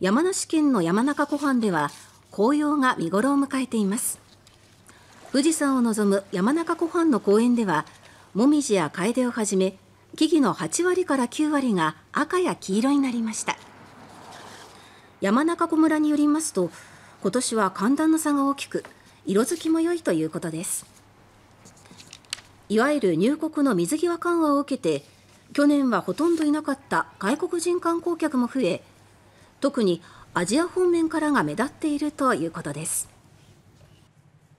山梨県の山中湖畔では紅葉が見頃を迎えています富士山を望む山中湖畔の公園ではもみじやカエデをはじめ木々の8割から9割が赤や黄色になりました山中湖村によりますと今年は寒暖の差が大きく色づきも良いということですいわゆる入国の水際緩和を受けて去年はほとんどいなかった外国人観光客も増え特にアジア方面からが目立っているということです。